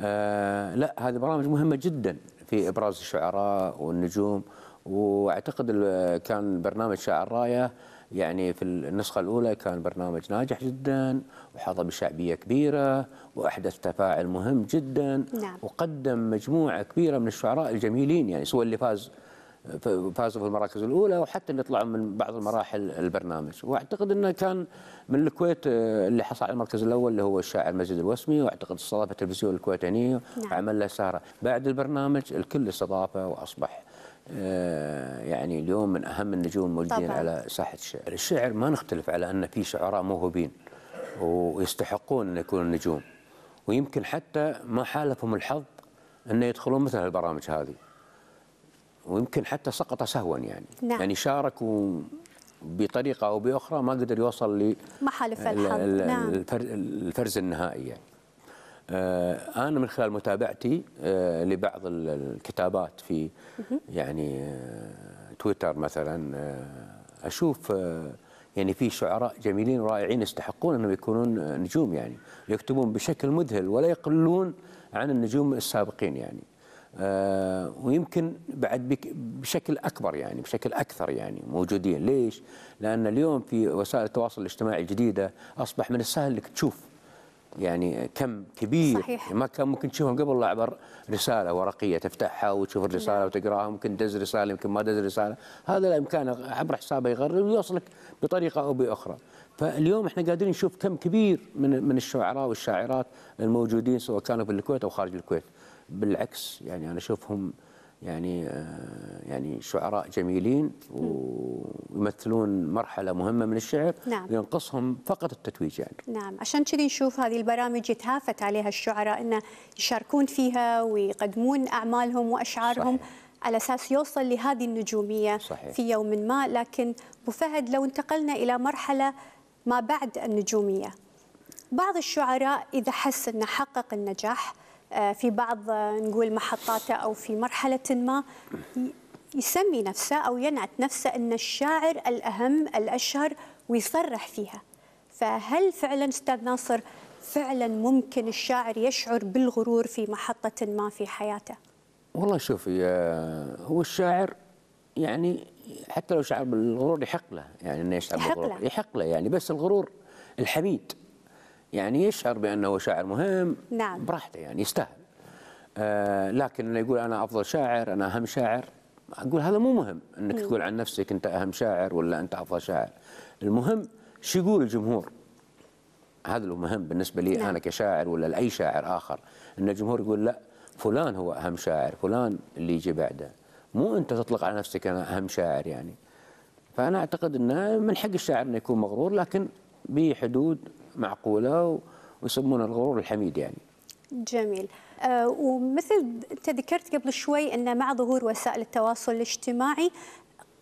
آه لا هذه برامج مهمه جدا في ابراز الشعراء والنجوم واعتقد كان برنامج شاعر رايه يعني في النسخة الأولى كان برنامج ناجح جدا وحظى بشعبية كبيرة وأحدث تفاعل مهم جدا نعم. وقدم مجموعة كبيرة من الشعراء الجميلين يعني سواء اللي فاز فازوا في المراكز الأولى وحتى اللي طلعوا من بعض المراحل البرنامج وأعتقد أنه كان من الكويت آه، اللي حصل على المركز الأول اللي هو الشاعر مجد الوسمي وأعتقد استضافة تلفزيون الكويت هني نعم. وعمل له سهرة بعد البرنامج الكل استضافه وأصبح آه، يعني اليوم من أهم النجوم الموجودين على ساحة الشعر الشعر ما نختلف على أن في شعراء موهوبين ويستحقون أن يكونوا نجوم ويمكن حتى ما حالفهم الحظ أن يدخلون مثل البرامج هذه ويمكن حتى سقط سهوا يعني نعم. يعني شاركوا بطريقة أو بأخرى ما قدر يوصل ل ما حالف الحظ نعم. الفرز النهائي يعني آه، انا من خلال متابعتي آه، لبعض الكتابات في يعني آه، تويتر مثلا اشوف يعني في شعراء جميلين رائعين يستحقون انهم يكونون نجوم يعني يكتبون بشكل مذهل ولا يقلون عن النجوم السابقين يعني ويمكن بعد بشكل اكبر يعني بشكل اكثر يعني موجودين ليش؟ لان اليوم في وسائل التواصل الاجتماعي الجديده اصبح من السهل انك تشوف يعني كم كبير صحيح. يعني ما كان ممكن تشوفهم قبل لا عبر رساله ورقيه تفتحها وتشوف الرساله نعم. وتقراها ممكن دز رساله يمكن ما دز رساله هذا الامكان عبر حسابه يغرد ويوصلك بطريقه او باخرى فاليوم احنا قادرين نشوف كم كبير من من الشعراء والشاعرات الموجودين سواء كانوا في الكويت او خارج الكويت بالعكس يعني انا اشوفهم يعني آه، يعني شعراء جميلين ويمثلون مرحله مهمه من الشعر نعم. ينقصهم فقط التتويج يعني نعم عشان كذي نشوف هذه البرامج يتهافت عليها الشعراء انه يشاركون فيها ويقدمون اعمالهم واشعارهم صحيح. على اساس يوصل لهذه النجوميه صحيح. في يوم ما لكن ابو فهد لو انتقلنا الى مرحله ما بعد النجوميه بعض الشعراء اذا حس انه حقق النجاح آه، في بعض آه، نقول محطاته أو في مرحلة ما يسمي نفسه أو ينعت نفسه أن الشاعر الأهم الأشهر ويصرح فيها فهل فعلا أستاذ ناصر فعلا ممكن الشاعر يشعر بالغرور في محطة ما في حياته والله شوفي آه، هو الشاعر يعني حتى لو شعر بالغرور يحق له يعني انه يشعر بالغرور يحق له يعني بس الغرور الحميد يعني يشعر بأنه شاعر مهم نعم. براحته يعني يستاهل آه لكن انه يقول أنا أفضل شاعر أنا أهم شاعر أقول هذا مو مهم أنك مم. تقول عن نفسك أنت أهم شاعر ولا أنت أفضل شاعر المهم شو يقول الجمهور هذا اللي مهم بالنسبة لي نعم. أنا كشاعر ولا لأي شاعر آخر أن الجمهور يقول لا فلان هو أهم شاعر فلان اللي يجي بعده مو أنت تطلق على نفسك أنا أهم شاعر يعني فأنا أعتقد أنه من حق الشاعر أنه يكون مغرور لكن بحدود معقوله ويسمونها الغرور الحميد يعني. جميل آه، ومثل انت ذكرت قبل شوي ان مع ظهور وسائل التواصل الاجتماعي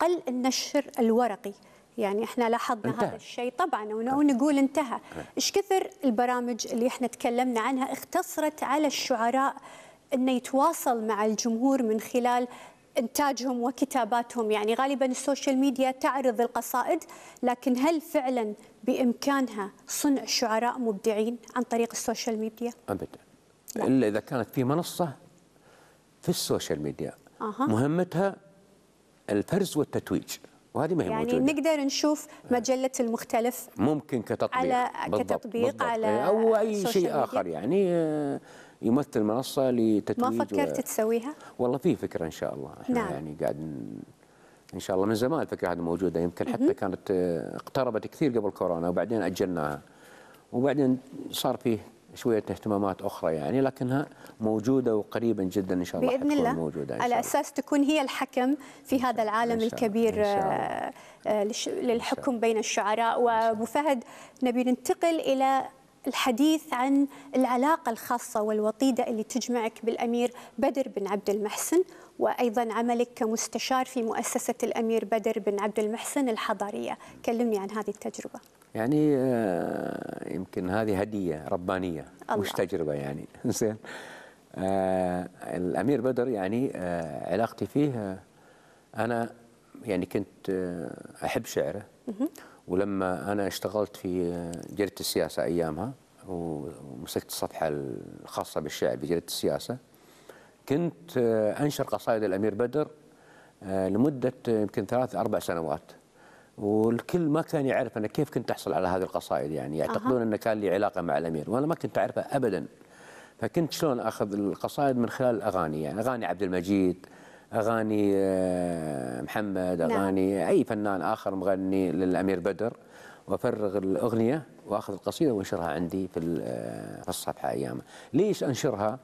قل النشر الورقي يعني احنا لاحظنا انتهى. هذا الشيء طبعا ونقول انتهى نعم. ايش كثر البرامج اللي احنا تكلمنا عنها اختصرت على الشعراء انه يتواصل مع الجمهور من خلال انتاجهم وكتاباتهم يعني غالبا السوشيال ميديا تعرض القصائد لكن هل فعلا بامكانها صنع شعراء مبدعين عن طريق السوشيال ميديا ابدا لا. الا اذا كانت في منصه في السوشيال ميديا أه. مهمتها الفرز والتتويج وهذه ما هي يعني موجودة. نقدر نشوف مجلة المختلف ممكن كتطبيق على بالضبط كتطبيق بالضبط على أو أي شيء آخر يعني آه، يمثل منصه لتتويج ما فكرت و... تسويها؟ والله في فكره ان شاء الله احنا نعم. يعني قاعد ان شاء الله من زمان الفكره هذه موجوده يمكن حتى كانت آه، اقتربت كثير قبل كورونا وبعدين اجلناها وبعدين صار فيه شويه اهتمامات اخرى يعني لكنها موجوده وقريبا جدا ان شاء الله باذن الله موجوده إن شاء على اساس تكون هي الحكم في هذا العالم إن شاء الكبير إن شاء آه، الله. آه، للحكم بين الشعراء وابو فهد نبي ننتقل الى الحديث عن العلاقة الخاصة والوطيدة اللي تجمعك بالأمير بدر بن عبد المحسن وأيضا عملك كمستشار في مؤسسة الأمير بدر بن عبد المحسن الحضارية كلمني عن هذه التجربة يعني آه، يمكن هذه هدية ربانية الله. مش تجربة يعني [laughs] زين آه، الأمير بدر يعني آه، علاقتي فيه أنا يعني كنت أحب شعره ولما انا اشتغلت في جريده السياسه ايامها ومسكت الصفحه الخاصه بالشعر بجريده السياسه كنت آه، انشر قصائد الامير بدر آه، لمده يمكن ثلاث اربع سنوات والكل ما كان يعرف انا كيف كنت احصل على هذه القصائد يعني يعتقدون أنه ان كان لي علاقه مع الامير وانا ما كنت اعرفه ابدا فكنت شلون اخذ القصائد من خلال الاغاني يعني اغاني عبد المجيد اغاني آه، محمد نعم. اغاني نعم. اي فنان اخر مغني للامير بدر وافرغ الاغنيه واخذ القصيده وانشرها عندي في آه، في الصفحه ايامها ليش انشرها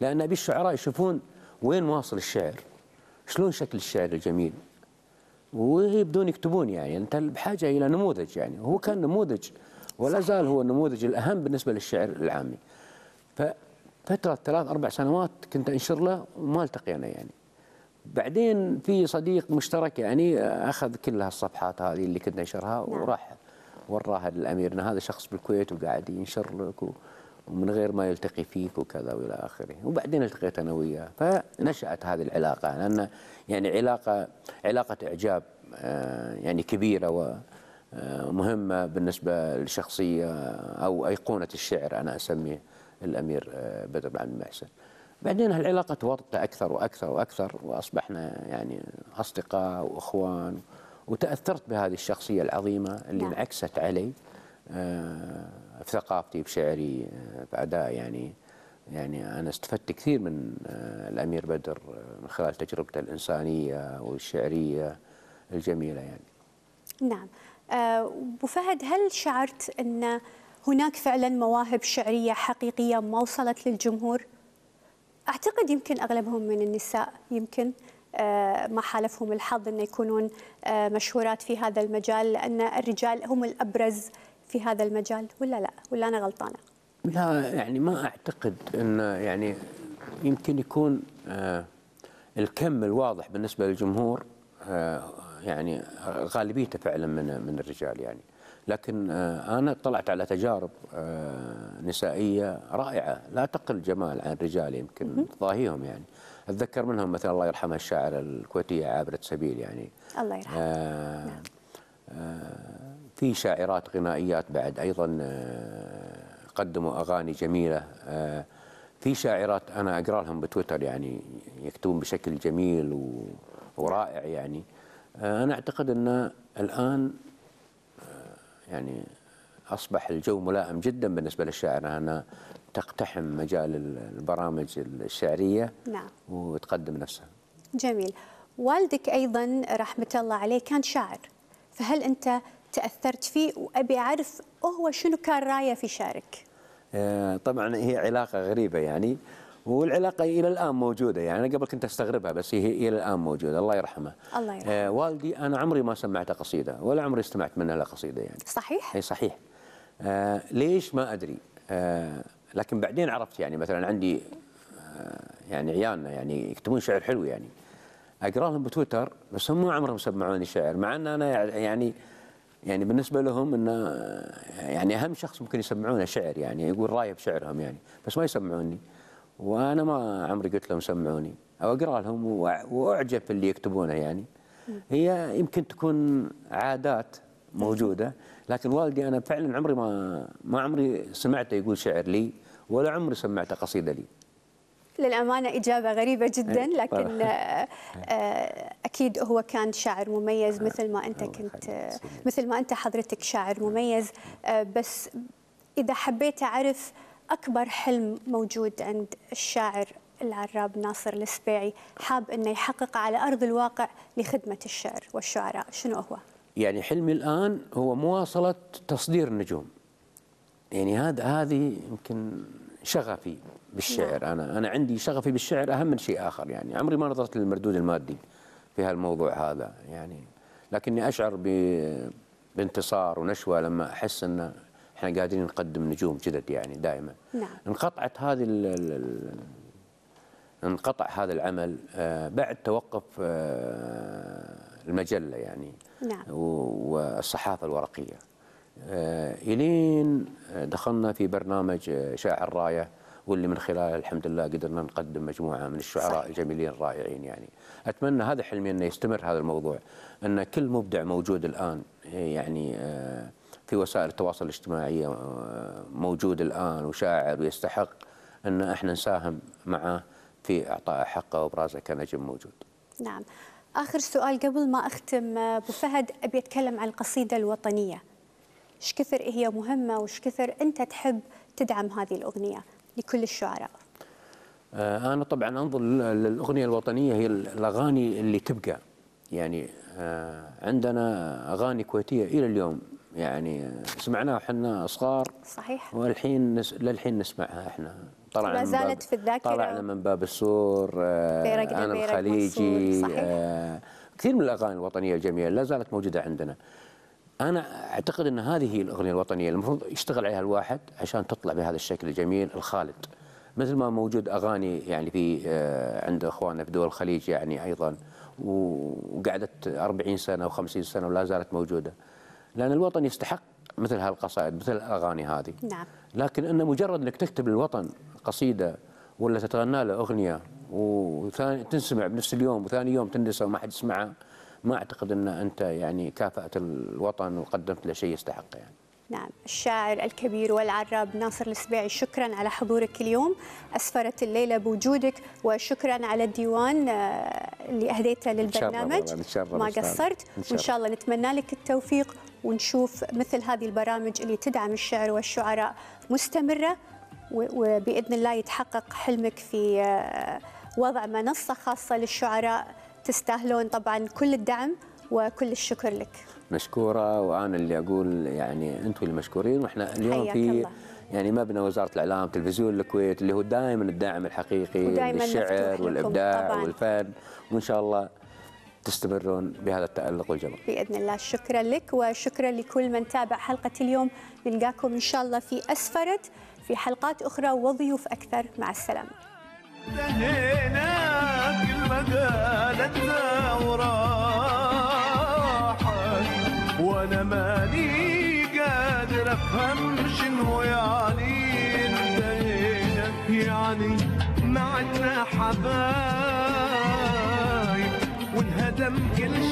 لان ابي الشعراء يشوفون وين واصل الشعر شلون شكل الشعر الجميل ويبدون يكتبون يعني انت بحاجه الى نموذج يعني هو كان نموذج ولا زال هو النموذج الاهم بالنسبه للشعر العامي ففتره ثلاث اربع سنوات كنت انشر له وما التقينا يعني بعدين في صديق مشترك يعني آه، اخذ كل هالصفحات هذه اللي كنت نشرها نعم. وراح وراها للامير ان هذا شخص بالكويت وقاعد ينشر لك ومن غير ما يلتقي فيك وكذا والى اخره، وبعدين التقيت انا وياه فنشات هذه العلاقه لان يعني علاقه علاقه اعجاب آه، يعني كبيره ومهمه آه، بالنسبه لشخصيه او ايقونه الشعر انا اسميه الامير بدر بن عبد المحسن. بعدين هالعلاقة تورطت أكثر وأكثر وأكثر وأصبحنا يعني أصدقاء وإخوان وتأثرت بهذه الشخصية العظيمة اللي نعم. انعكست علي آه، في ثقافتي بشعري بأداء آه، يعني يعني أنا استفدت كثير من آه، الأمير بدر من خلال تجربته الإنسانية والشعرية الجميلة يعني نعم أبو فهد هل شعرت أن هناك فعلا مواهب شعرية حقيقية ما وصلت للجمهور؟ اعتقد يمكن اغلبهم من النساء يمكن آه، ما حالفهم الحظ أن يكونون آه، مشهورات في هذا المجال لأن الرجال هم الأبرز في هذا المجال ولا لا ولا أنا غلطانة لا يعني ما أعتقد أن يعني يمكن يكون آه، الكم الواضح بالنسبة للجمهور يعني غالبيته فعلا من من الرجال يعني لكن آه، انا طلعت على تجارب آه، نسائيه رائعه لا تقل جمال عن الرجال يمكن تضاهيهم يعني اتذكر منهم مثلا الله يرحمها الشاعره الكويتيه عابره سبيل يعني الله يرحمها آه نعم. آه في شاعرات غنائيات بعد ايضا آه، قدموا اغاني جميله آه في شاعرات انا اقرا لهم بتويتر يعني يكتبون بشكل جميل ورائع يعني انا اعتقد ان الان يعني اصبح الجو ملائم جدا بالنسبه للشاعر انا تقتحم مجال البرامج الشعريه نعم وتقدم نفسها جميل والدك ايضا رحمه الله عليه كان شاعر فهل انت تاثرت فيه وابي اعرف هو شنو كان رايه في شعرك؟ آه، طبعا هي علاقه غريبه يعني والعلاقه الى الان موجوده يعني انا قبل كنت استغربها بس هي الى الان موجوده الله يرحمه الله يرحمه آه والدي انا عمري ما سمعته قصيده ولا عمري استمعت منه لقصيده قصيده يعني صحيح اي صحيح آه ليش ما ادري آه لكن بعدين عرفت يعني مثلا عندي آه، يعني عيالنا يعني يكتبون شعر حلو يعني اقرا لهم بتويتر بس هم ما عمرهم سمعوني شعر مع ان انا يعني يعني بالنسبه لهم انه آه، يعني اهم شخص ممكن يسمعونه شعر يعني يقول رايه بشعرهم يعني بس ما يسمعوني وانا ما عمري قلت لهم سمعوني او اقرا لهم واعجب اللي يكتبونه يعني هي يمكن تكون عادات موجوده لكن والدي انا فعلا عمري ما ما عمري سمعته يقول شعر لي ولا عمري سمعته قصيده لي للأمانة إجابة غريبة جدا إيه، لكن آه، آه، أكيد هو كان شاعر مميز آه، مثل ما أنت كنت مثل ما أنت حضرتك شاعر مميز بس إذا حبيت أعرف أكبر حلم موجود عند الشاعر العراب ناصر السبيعي حاب أنه يحقق على أرض الواقع لخدمة الشعر والشعراء شنو هو؟ يعني حلمي الآن هو مواصلة تصدير النجوم يعني هذا هذه يمكن شغفي بالشعر نعم. أنا أنا عندي شغفي بالشعر أهم من شيء آخر يعني عمري ما نظرت للمردود المادي في هالموضوع هذا يعني لكني أشعر ب بانتصار ونشوة لما أحس أن احنا قادرين نقدم نجوم جدد يعني دائما نعم. انقطعت هذه الـ الـ انقطع هذا العمل آه، بعد توقف آه، المجله يعني نعم. والصحافه الورقيه آه، الين دخلنا في برنامج شاعر رايه واللي من خلاله الحمد لله قدرنا نقدم مجموعه من الشعراء صحيح. الجميلين الرائعين يعني اتمنى هذا حلمي انه يستمر هذا الموضوع ان كل مبدع موجود الان يعني آه في وسائل التواصل الاجتماعي آه، موجود الآن وشاعر ويستحق أن إحنا نساهم معه في اعطاء حقه وإبرازه كنجم موجود نعم آخر سؤال قبل ما أختم آه، أبو فهد أبي أتكلم عن القصيدة الوطنية إيش كثر هي مهمة وإيش كثر أنت تحب تدعم هذه الأغنية لكل الشعراء آه، أنا طبعا أنظر للأغنية الوطنية هي الأغاني اللي تبقى يعني عندنا أغاني كويتية إلى اليوم يعني سمعناها احنا صغار صحيح والحين نس... للحين نسمعها احنا طلعنا ما زالت باب... في الذاكره طلعنا من باب السور آه، انا الخليجي آه، صحيح. كثير من الاغاني الوطنيه الجميله لا زالت موجوده عندنا انا اعتقد ان هذه هي الاغنيه الوطنيه المفروض يشتغل عليها الواحد عشان تطلع بهذا الشكل الجميل الخالد مثل ما موجود اغاني يعني في آه، عند اخواننا في دول الخليج يعني ايضا وقعدت 40 سنه و50 سنه ولا زالت موجوده لان الوطن يستحق مثل هالقصائد مثل الاغاني هذه نعم لكن ان مجرد انك تكتب للوطن قصيده ولا تتغنى له اغنيه وثاني تنسمع بنفس اليوم وثاني يوم تندسى وما حد يسمعها ما اعتقد ان انت يعني كافات الوطن وقدمت له شيء يستحقه يعني نعم الشاعر الكبير والعراب ناصر السبيعي شكرا على حضورك اليوم أسفرت الليلة بوجودك وشكرا على الديوان آه، اللي أهديته للبرنامج إن شاء الله ما قصرت وإن شاء الله نتمنى لك التوفيق ونشوف مثل هذه البرامج اللي تدعم الشعر والشعراء مستمرة وبإذن الله يتحقق حلمك في آه، وضع منصة خاصة للشعراء تستاهلون طبعا كل الدعم وكل الشكر لك مشكورة وأنا اللي أقول يعني أنتم المشكورين وإحنا اليوم في يعني مبنى وزاره الاعلام تلفزيون الكويت اللي هو دائما الدعم الحقيقي للشعر والابداع طبعاً. والفن وان شاء الله تستمرون بهذا التألق والجمال بإذن الله شكرا لك وشكرا لكل من تابع حلقة اليوم نلقاكم إن شاء الله في أسفرت في حلقات أخرى وضيوف أكثر مع السلامة انتهينا كل مقالتنا وراحت وانا ماني قادر افهم شنو يعني انتهينا يعني ما عدنا حبايب وانهدم كل شيء